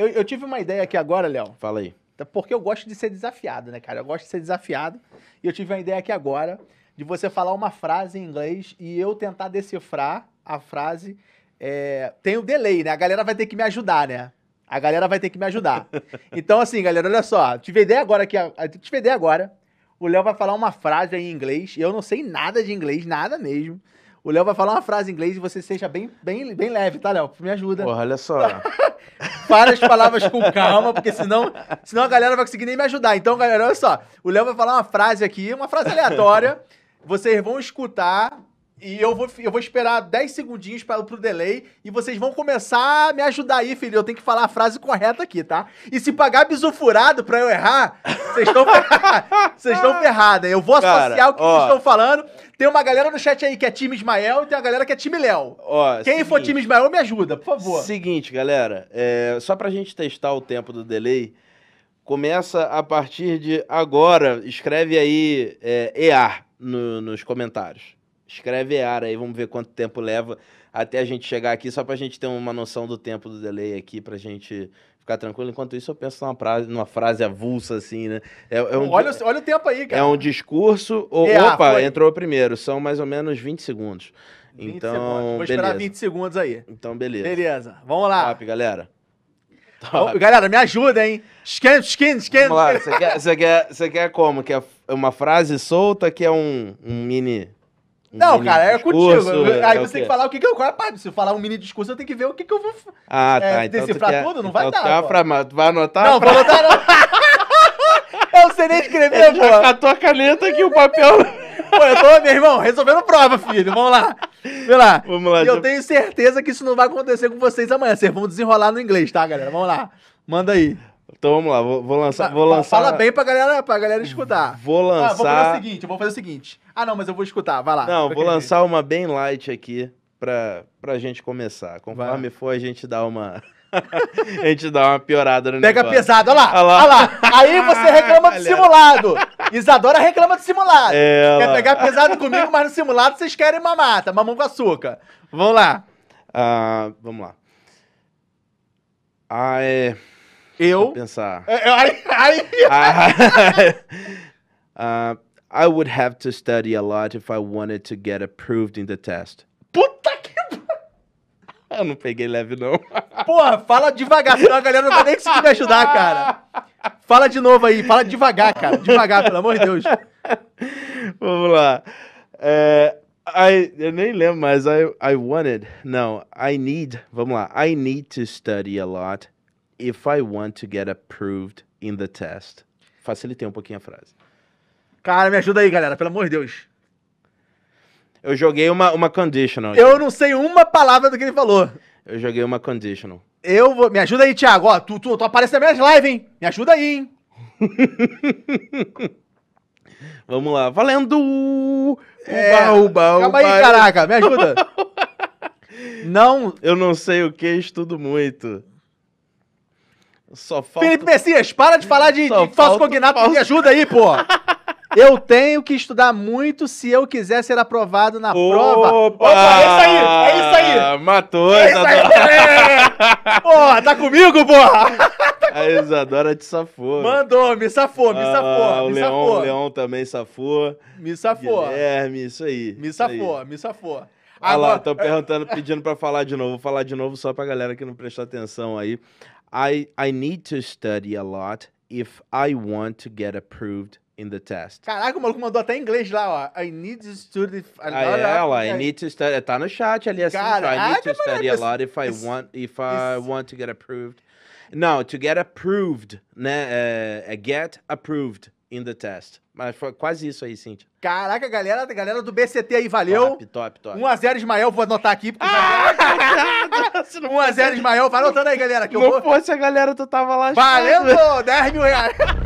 Eu, eu tive uma ideia aqui agora, Léo. Fala aí. Tá, porque eu gosto de ser desafiado, né, cara? Eu gosto de ser desafiado. E eu tive uma ideia aqui agora de você falar uma frase em inglês e eu tentar decifrar a frase. É... Tem o um delay, né? A galera vai ter que me ajudar, né? A galera vai ter que me ajudar. Então, assim, galera, olha só. Tive ideia agora aqui. Tive ideia agora. O Léo vai falar uma frase aí em inglês. Eu não sei nada de inglês, nada mesmo. O Léo vai falar uma frase em inglês e você seja bem, bem, bem leve, tá, Léo? Me ajuda. Porra, olha só. Para as palavras com calma, porque senão, senão a galera vai conseguir nem me ajudar. Então, galera, olha só. O Léo vai falar uma frase aqui, uma frase aleatória. Vocês vão escutar e eu vou, eu vou esperar 10 segundinhos para, pro delay e vocês vão começar a me ajudar aí, filho. Eu tenho que falar a frase correta aqui, tá? E se pagar bisu furado pra eu errar, vocês estão Vocês estão ferrados, hein? Eu vou associar Cara, o que ó, vocês estão falando. Tem uma galera no chat aí que é time Ismael e tem uma galera que é time Léo. Quem seguinte, for time Ismael, me ajuda, por favor. Seguinte, galera. É, só pra gente testar o tempo do delay, começa a partir de agora. Escreve aí é, EA no, nos comentários. Escreve EAR aí, vamos ver quanto tempo leva até a gente chegar aqui, só para a gente ter uma noção do tempo do delay aqui, para a gente ficar tranquilo. Enquanto isso, eu penso numa frase, numa frase avulsa, assim, né? É, é um, olha, olha o tempo aí, cara. É um discurso. Ou, opa, foi. entrou primeiro. São mais ou menos 20 segundos. 20 então, segundos. Vou beleza. esperar 20 segundos aí. Então, beleza. Beleza. Vamos lá. Top, galera. Top. Galera, me ajuda, hein? Esquenta, esquenta, esquenta. Vamos lá. Você quer, você quer, quer como? Quer uma frase solta? Quer é um, um mini um não, cara, é contigo. É, aí é você tem que falar o que, que eu. É Rapaz, se eu falar um mini discurso, eu tenho que ver o que, que eu vou. Ah, tá. é, tá. Então decifrar quer, tudo? Não então vai dar. pra, tu vai anotar? Não, vou anotar não. eu sei nem escrever, tá pô. Já catou a caneta aqui, o papel. pô, eu tô, meu irmão, resolvendo prova, filho. Vamos lá. Vê lá. Vamos lá. E eu tenho certeza que isso não vai acontecer com vocês amanhã. Vocês vão desenrolar no inglês, tá, galera? Vamos lá. Manda aí. Então vamos lá, vou, vou lançar, vou lançar. Fala bem pra galera, pra galera escutar. Vou lançar. Ah, vou fazer o seguinte, vou fazer o seguinte. Ah, não, mas eu vou escutar, vai lá. Não, vou lançar uma bem light aqui pra, pra gente começar. Conforme vai. for, a gente dá uma. a gente dá uma piorada no Pega negócio. pesado, olha lá, olha lá. lá. Aí você reclama ah, do galera. simulado. Isadora reclama do simulado. É, Quer lá. pegar pesado comigo, mas no simulado vocês querem mamata, mamão com açúcar. Vamos lá. Ah, vamos lá. Ah, é... Eu. Pensar. I, é, I, é, ah. uh, I would have to study a lot if I wanted to get approved in the test. Puta que. Eu não peguei leve, não. Porra, fala devagar, senão a galera não vai nem conseguir me ajudar, cara. Fala de novo aí, fala devagar, cara. Devagar, pelo amor de Deus. Vamos lá. É, I, eu nem lembro, mas I, I wanted. Não, I need. Vamos lá. I need to study a lot if I want to get approved in the test. Facilitei um pouquinho a frase. Cara, me ajuda aí, galera, pelo amor de Deus. Eu joguei uma, uma conditional. Eu não sei uma palavra do que ele falou. Eu joguei uma conditional. Eu vou. Me ajuda aí, Thiago. Ó, tu, tu, tu aparece na minha live, hein? Me ajuda aí, hein? Vamos lá. Valendo! Uba, é... uba, uba. Calma aí, caraca. Me ajuda. não. Eu não sei o que, estudo muito. Só falta... Felipe Messias, para de falar de, de falso cognato, falso... me ajuda aí, pô. Eu tenho que estudar muito se eu quiser ser aprovado na Opa! prova. Opa, é isso aí, é isso aí. Matou, é Isadora. aí. É. porra, tá comigo, porra? A Isadora te safou. Mandou, me safou, me ah, safou. o Leão, Leon também safou. Me safou. Guilherme, isso aí. Me safou, aí. me safou. Olha lá, tô perguntando, pedindo para falar de novo. Vou falar de novo só para galera que não prestou atenção aí. I, I need to study a lot if I want to get approved in the test. Caraca, o maluco mandou até em inglês lá, ó. I need to study a lot. Ah, é, I need to study. Tá no chat ali assim. Caraca, I need to study a lot if I want if I want to get approved. Não, to get approved, né? É, é get approved in the test. Mas foi quase isso aí, Cintia. Caraca, galera, galera do BCT aí, valeu. Top, top, top. 1x0 Ismael, vou anotar aqui. Ah, 1x0 Ismael, vai anotando aí, galera. Que não eu vou... fosse a galera, tu tava lá. Valeu, pô, 10 mil reais.